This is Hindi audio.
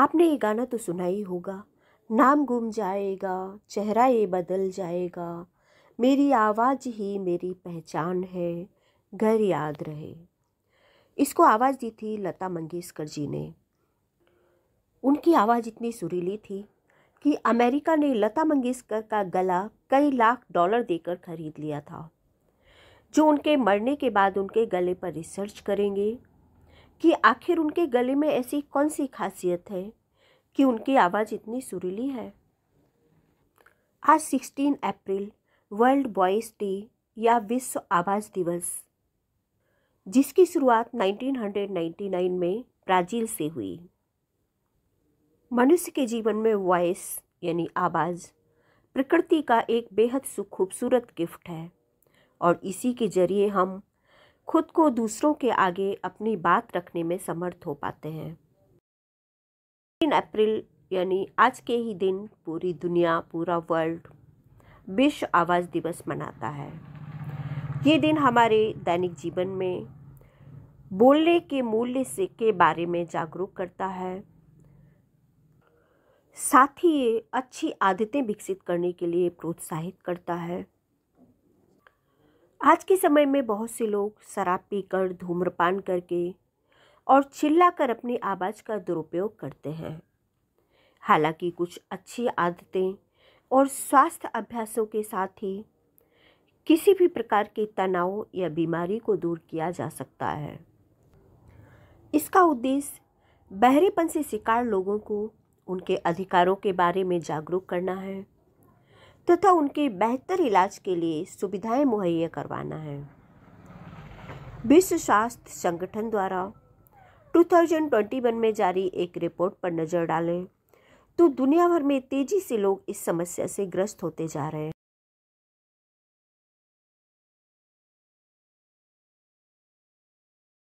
आपने ये गाना तो सुना ही होगा नाम गुम जाएगा चेहरा ये बदल जाएगा मेरी आवाज़ ही मेरी पहचान है घर याद रहे इसको आवाज़ दी थी लता मंगेशकर जी ने उनकी आवाज़ इतनी सुरीली थी कि अमेरिका ने लता मंगेशकर का गला कई लाख डॉलर देकर खरीद लिया था जो उनके मरने के बाद उनके गले पर रिसर्च करेंगे कि आखिर उनके गले में ऐसी कौन सी खासियत है कि उनकी आवाज़ इतनी सुरीली है आज 16 अप्रैल वर्ल्ड बॉयज़ डे या विश्व आवाज़ दिवस जिसकी शुरुआत 1999 में ब्राज़ील से हुई मनुष्य के जीवन में वॉइस यानी आवाज़ प्रकृति का एक बेहद खूबसूरत गिफ्ट है और इसी के ज़रिए हम खुद को दूसरों के आगे अपनी बात रखने में समर्थ हो पाते हैं तीन अप्रैल यानी आज के ही दिन पूरी दुनिया पूरा वर्ल्ड विश्व आवाज़ दिवस मनाता है ये दिन हमारे दैनिक जीवन में बोलने के मूल्य से के बारे में जागरूक करता है साथ ही ये अच्छी आदतें विकसित करने के लिए प्रोत्साहित करता है आज के समय में बहुत से लोग शराब पीकर धूम्रपान करके और चिल्ला कर अपनी आवाज़ का दुरुपयोग करते हैं हालांकि कुछ अच्छी आदतें और स्वास्थ्य अभ्यासों के साथ ही किसी भी प्रकार के तनाव या बीमारी को दूर किया जा सकता है इसका उद्देश्य बहरेपन से शिकार लोगों को उनके अधिकारों के बारे में जागरूक करना है तथा उनके बेहतर इलाज के लिए सुविधाएं मुहैया करवाना है विश्व स्वास्थ्य संगठन द्वारा 2021 में जारी एक रिपोर्ट पर नज़र डालें तो दुनिया भर में तेज़ी से लोग इस समस्या से ग्रस्त होते जा रहे हैं